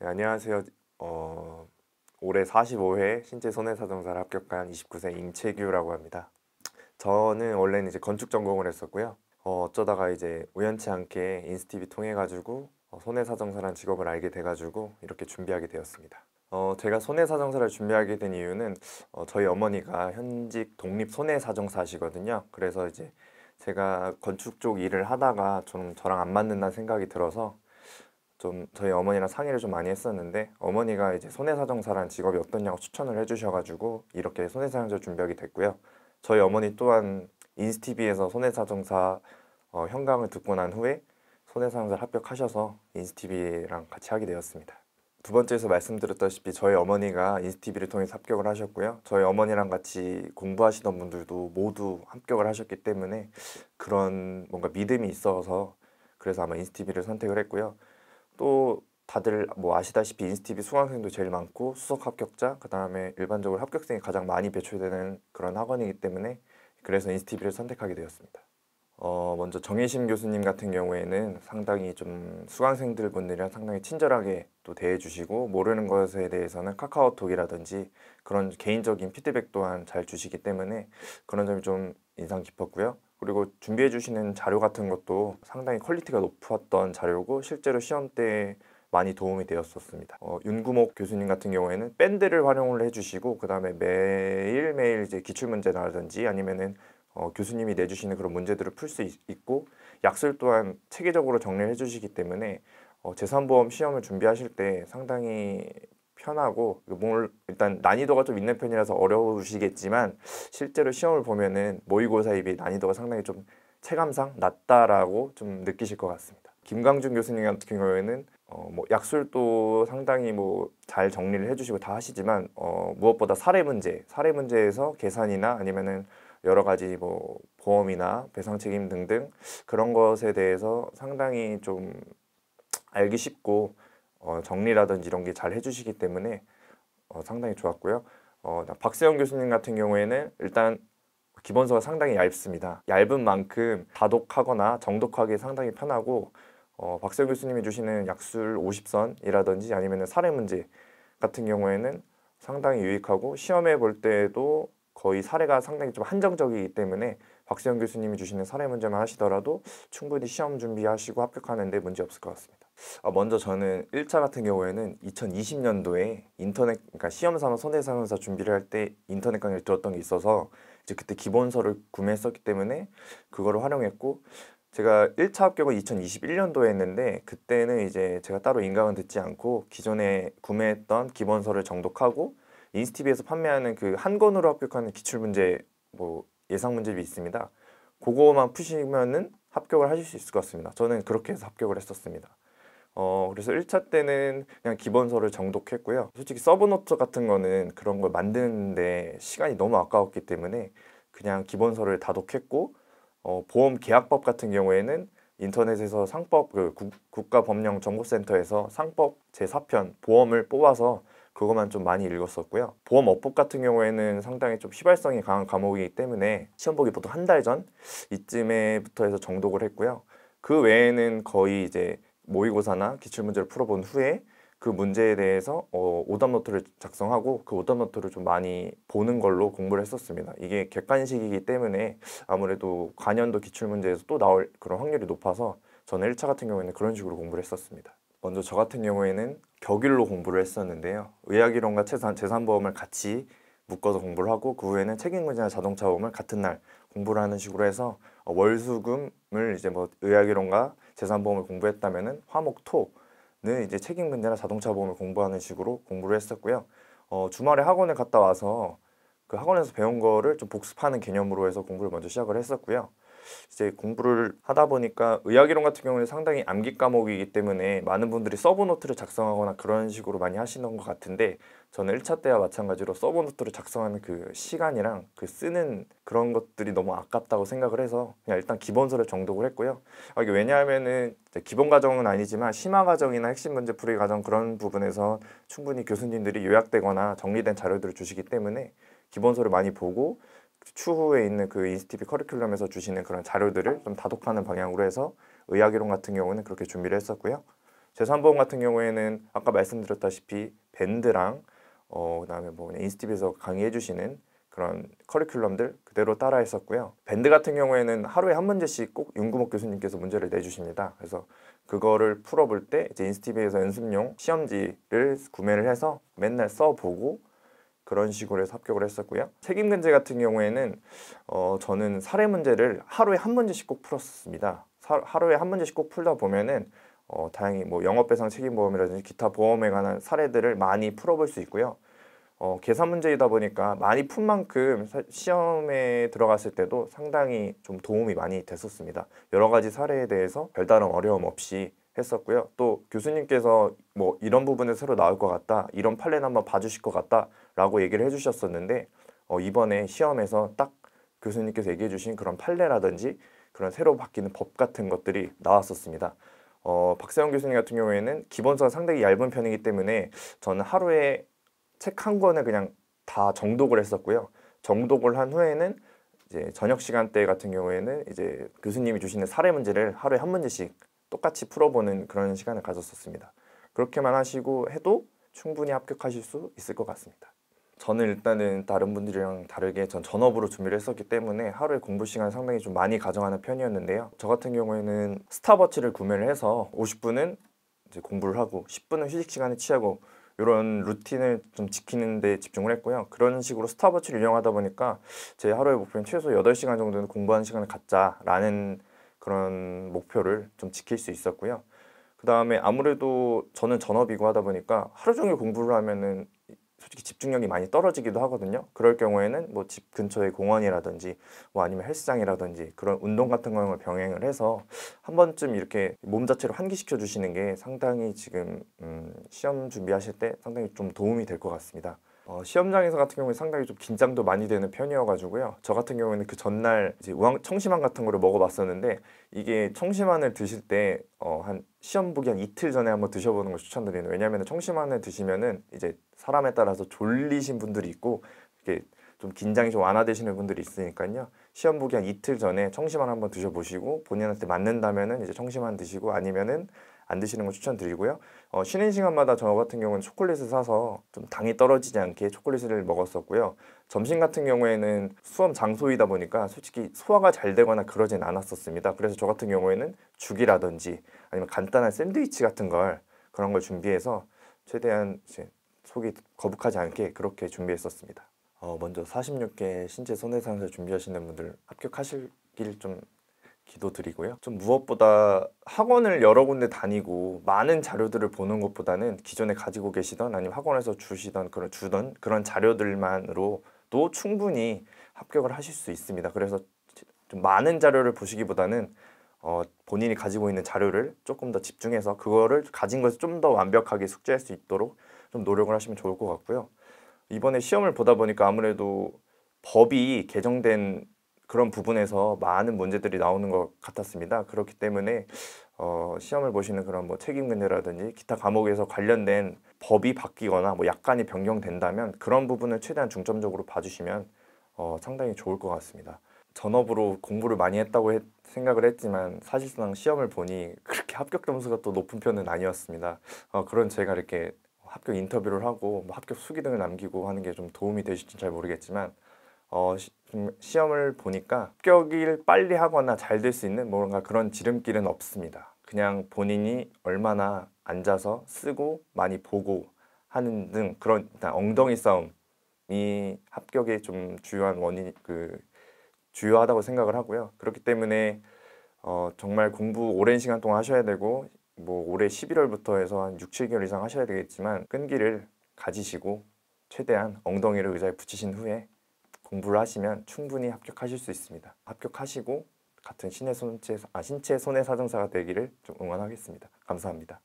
네, 안녕하세요. 어, 올해 45회 신체 손해사정사를 합격한 29세 임채규라고 합니다. 저는 원래는 이제 건축 전공을 했었고요. 어, 쩌다가 이제 우연치 않게 인스티비 통해 가지고 어, 손해사정사란 직업을 알게 돼 가지고 이렇게 준비하게 되었습니다. 어, 제가 손해사정사를 준비하게 된 이유는 어, 저희 어머니가 현직 독립 손해사정사시거든요. 그래서 이제 제가 건축 쪽 일을 하다가 좀 저랑 안 맞는다는 생각이 들어서 좀 저희 어머니랑 상의를 좀 많이 했었는데 어머니가 이제 손해사정사란 직업이 어떠냐고 추천을 해주셔가지고 이렇게 손해사정사 준비하게 됐고요. 저희 어머니 또한 인스티비에서 손해사정사 어, 현강을 듣고 난 후에 손해사정사를 합격하셔서 인스티비랑 같이 하게 되었습니다. 두 번째에서 말씀드렸다시피 저희 어머니가 인스티비를 통해서 합격을 하셨고요. 저희 어머니랑 같이 공부하시던 분들도 모두 합격을 하셨기 때문에 그런 뭔가 믿음이 있어서 그래서 아마 인스티비를 선택을 했고요. 또 다들 뭐 아시다시피 인스티비 수강생도 제일 많고 수석 합격자 그다음에 일반적으로 합격생이 가장 많이 배출되는 그런 학원이기 때문에 그래서 인스티비를 선택하게 되었습니다. 어 먼저 정혜심 교수님 같은 경우에는 상당히 좀 수강생들 분들이랑 상당히 친절하게 또 대해주시고 모르는 것에 대해서는 카카오톡이라든지 그런 개인적인 피드백 또한 잘 주시기 때문에 그런 점이 좀 인상 깊었고요. 그리고 준비해 주시는 자료 같은 것도 상당히 퀄리티가 높았던 자료고 실제로 시험 때 많이 도움이 되었었습니다. 어, 윤구목 교수님 같은 경우에는 밴드를 활용을 해주시고 그 다음에 매일매일 이제 기출문제라든지 아니면은 어, 교수님이 내주시는 그런 문제들을 풀 수 있고 약술 또한 체계적으로 정리를 해주시기 때문에 어, 재산보험 시험을 준비하실 때 상당히 편하고 뭘 일단 난이도가 좀 있는 편이라서 어려우시겠지만 실제로 시험을 보면은 모의고사 에 비해 난이도가 상당히 좀 체감상 낮다라고 좀 느끼실 것 같습니다. 김강준 교수님 같은 경우에는 어, 뭐 약술도 상당히 뭐 잘 정리를 해주시고 다 하시지만 어, 무엇보다 사례 문제, 사례 문제에서 계산이나 아니면은 여러 가지 뭐 보험이나 배상 책임 등등 그런 것에 대해서 상당히 좀 알기 쉽고 어, 정리라든지 이런 게 잘 해주시기 때문에 어, 상당히 좋았고요. 어, 박세영 교수님 같은 경우에는 일단 기본서가 상당히 얇습니다. 얇은 만큼 다독하거나 정독하기 상당히 편하고 어, 박세영 교수님이 주시는 약술 50선이라든지 아니면 사례 문제 같은 경우에는 상당히 유익하고 시험에 볼때도 거의 사례가 상당히 좀 한정적이기 때문에 박세영 교수님이 주시는 사례 문제만 하시더라도 충분히 시험 준비하시고 합격하는데 문제 없을 것 같습니다. 어, 먼저 저는 1차 같은 경우에는 2020년도에 인터넷 그러니까 시험 삼아 선대상 강사 준비를 할 때 인터넷 강의를 들었던 게 있어서 이제 그때 기본서를 구매했었기 때문에 그거를 활용했고 제가 1차 합격은 2021년도에 했는데 그때는 이제 제가 따로 인강은 듣지 않고 기존에 구매했던 기본서를 정독하고 인스티비에서 판매하는 그 한 권으로 합격하는 기출 문제 뭐 예상 문제집 있습니다. 그거만 푸시면은 합격을 하실 수 있을 것 같습니다. 저는 그렇게 해서 합격을 했었습니다. 어 그래서 1차 때는 그냥 기본서를 정독했고요. 솔직히 서브노트 같은 거는 그런 걸 만드는데 시간이 너무 아까웠기 때문에 그냥 기본서를 다독했고 어, 보험 계약법 같은 경우에는 인터넷에서 상법 그 국가법령정보센터에서 상법 제4편 보험을 뽑아서 그것만 좀 많이 읽었었고요. 보험업법 같은 경우에는 상당히 좀 휘발성이 강한 과목이기 때문에 시험 보기 보통 한달 전 이쯤에부터 해서 정독을 했고요. 그 외에는 거의 이제 모의고사나 기출문제를 풀어본 후에 그 문제에 대해서 어, 오답노트를 작성하고 그 오답노트를 좀 많이 보는 걸로 공부를 했었습니다. 이게 객관식이기 때문에 아무래도 관연도 기출문제에서 또 나올 그런 확률이 높아서 저는 1차 같은 경우에는 그런 식으로 공부를 했었습니다. 먼저 저 같은 경우에는 격일로 공부를 했었는데요. 의학이론과 재산, 재산보험을 같이 묶어서 공부를 하고 그 후에는 책임금지나 자동차보험을 같은 날 공부를 하는 식으로 해서 어, 월수금을 이제 뭐 의학이론과 재산보험을 공부했다면 화목 토는 이제 책임근대나 자동차 보험을 공부하는 식으로 공부를 했었고요. 어, 주말에 학원에 갔다 와서 그 학원에서 배운 거를 좀 복습하는 개념으로 해서 공부를 먼저 시작을 했었고요. 이제 공부를 하다 보니까 의학이론 같은 경우는 상당히 암기 과목이기 때문에 많은 분들이 서브 노트를 작성하거나 그런 식으로 많이 하시는 것 같은데 저는 1차 때와 마찬가지로 서브 노트를 작성하는 그 시간이랑 그 쓰는 그런 것들이 너무 아깝다고 생각을 해서 그냥 일단 기본서를 정독을 했고요. 아, 이게 왜냐하면은 기본 과정은 아니지만 심화 과정이나 핵심 문제 풀이 과정 그런 부분에서 충분히 교수님들이 요약되거나 정리된 자료들을 주시기 때문에 기본서를 많이 보고 추후에 있는 그 인스티비 커리큘럼에서 주시는 그런 자료들을 좀 다독하는 방향으로 해서 의학이론 같은 경우는 그렇게 준비를 했었고요. 제3보험 같은 경우에는 아까 말씀드렸다시피 밴드랑 어, 그다음에 뭐 인스티비에서 강의해 주시는 그런 커리큘럼들 그대로 따라 했었고요. 밴드 같은 경우에는 하루에 한 문제씩 꼭 윤구목 교수님께서 문제를 내주십니다. 그래서 그거를 풀어볼 때 이제 인스티비에서 연습용 시험지를 구매를 해서 맨날 써보고 그런 식으로 해서 합격을 했었고요. 책임근제 같은 경우에는 어, 저는 사례 문제를 하루에 한 문제씩 꼭 풀었습니다. 사, 하루에 한 문제씩 꼭 풀다 보면은 어, 다행히 뭐 영업배상 책임보험이라든지 기타 보험에 관한 사례들을 많이 풀어볼 수 있고요. 어, 계산 문제이다 보니까 많이 푼 만큼 시험에 들어갔을 때도 상당히 좀 도움이 많이 됐었습니다. 여러 가지 사례에 대해서 별다른 어려움 없이 했었고요. 또 교수님께서 뭐 이런 부분에 새로 나올 것 같다, 이런 판례는 한번 봐주실 것 같다라고 얘기를 해주셨었는데 어, 이번에 시험에서 딱 교수님께서 얘기해 주신 그런 판례라든지 그런 새로 바뀌는 법 같은 것들이 나왔었습니다. 어, 박세영 교수님 같은 경우에는 기본서가 상당히 얇은 편이기 때문에 저는 하루에 책한권에 그냥 다 정독을 했었고요. 정독을 한 후에는 이제 저녁 시간대 같은 경우에는 이제 교수님이 주시는 사례 문제를 하루에 한 문제씩 똑같이 풀어보는 그런 시간을 가졌었습니다. 그렇게만 하시고 해도 충분히 합격하실 수 있을 것 같습니다. 저는 일단은 다른 분들이랑 다르게 전 전업으로 준비를 했었기 때문에 하루에 공부 시간 상당히 좀 많이 가져가는 편이었는데요. 저 같은 경우에는 스타버치를 구매를 해서 50분은 이제 공부를 하고 10분은 휴식 시간을 취하고 이런 루틴을 좀 지키는 데 집중을 했고요. 그런 식으로 스타워치를 이용하다 보니까 제 하루의 목표는 최소 8시간 정도는 공부하는 시간을 갖자라는 그런 목표를 좀 지킬 수 있었고요. 그 다음에 아무래도 저는 전업이고 하다 보니까 하루 종일 공부를 하면은 솔직히 집중력이 많이 떨어지기도 하거든요. 그럴 경우에는 뭐 집 근처의 공원이라든지 뭐 아니면 헬스장이라든지 그런 운동 같은 경우 병행을 해서 한 번쯤 이렇게 몸 자체를 환기시켜 주시는 게 상당히 지금 음, 시험 준비하실 때 상당히 좀 도움이 될 것 같습니다. 어, 시험장에서 같은 경우에 상당히 좀 긴장도 많이 되는 편이어가지고요. 저 같은 경우에는 그 전날 이제 우황, 청심환 같은 거를 먹어봤었는데 이게 청심환을 드실 때한 어, 시험 보기 한 이틀 전에 한번 드셔보는 걸 추천드리는. 왜냐하면 청심환을 드시면은 이제 사람에 따라서 졸리신 분들이 있고 이렇게 좀 긴장이 좀 완화되시는 분들이 있으니까요. 시험 보기 한 이틀 전에 청심환 한번 드셔보시고 본인한테 맞는다면은 이제 청심환 드시고 아니면은 안 드시는 거 추천드리고요. 어, 쉬는 시간마다 저 같은 경우는 초콜릿을 사서 좀 당이 떨어지지 않게 초콜릿을 먹었었고요. 점심 같은 경우에는 수험 장소이다 보니까 솔직히 소화가 잘 되거나 그러진 않았었습니다. 그래서 저 같은 경우에는 죽이라든지 아니면 간단한 샌드위치 같은 걸 그런 걸 준비해서 최대한 속이 거북하지 않게 그렇게 준비했었습니다. 어, 먼저 46개 신체 손해상실 준비하시는 분들 합격하실길 좀 기도드리고요. 좀 무엇보다 학원을 여러 군데 다니고 많은 자료들을 보는 것보다는 기존에 가지고 계시던 아니면 학원에서 주시던 그런 주던 그런 자료들만으로도 충분히 합격을 하실 수 있습니다. 그래서 좀 많은 자료를 보시기보다는 어, 본인이 가지고 있는 자료를 조금 더 집중해서 그거를 가진 것을 좀 더 완벽하게 숙제할 수 있도록 좀 노력을 하시면 좋을 것 같고요. 이번에 시험을 보다 보니까 아무래도 법이 개정된 그런 부분에서 많은 문제들이 나오는 것 같았습니다. 그렇기 때문에 어, 시험을 보시는 그런 뭐 책임근대라든지 기타 과목에서 관련된 법이 바뀌거나 뭐 약간이 변경된다면 그런 부분을 최대한 중점적으로 봐주시면 어, 상당히 좋을 것 같습니다. 전업으로 공부를 많이 했다고 했, 생각을 했지만 사실상 시험을 보니 그렇게 합격 점수가 또 높은 편은 아니었습니다. 어, 그런 제가 이렇게 합격 인터뷰를 하고 뭐 합격 수기 등을 남기고 하는 게 좀 도움이 되실지 잘 모르겠지만 어, 시, 시험을 보니까 합격을 빨리 하거나 잘 될 수 있는 뭔가 그런 지름길은 없습니다. 그냥 본인이 얼마나 앉아서 쓰고 많이 보고 하는 등 그런 엉덩이 싸움이 합격의 좀 주요한 원인 그 주요하다고 생각을 하고요. 그렇기 때문에 어, 정말 공부 오랜 시간 동안 하셔야 되고 뭐 올해 11월부터 해서 한 6, 7개월 이상 하셔야 되겠지만 끈기를 가지시고 최대한 엉덩이를 의자에 붙이신 후에 공부를 하시면 충분히 합격하실 수 있습니다. 합격하시고 같은 아, 신체 손해 아, 손해 사정사가 되기를 좀 응원하겠습니다. 감사합니다.